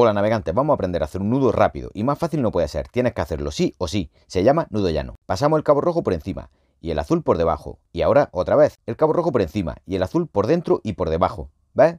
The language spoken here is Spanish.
Hola navegantes, vamos a aprender a hacer un nudo rápido y más fácil no puede ser, tienes que hacerlo sí o sí, se llama nudo llano. Pasamos el cabo rojo por encima y el azul por debajo y ahora otra vez el cabo rojo por encima y el azul por dentro y por debajo, ¿ves?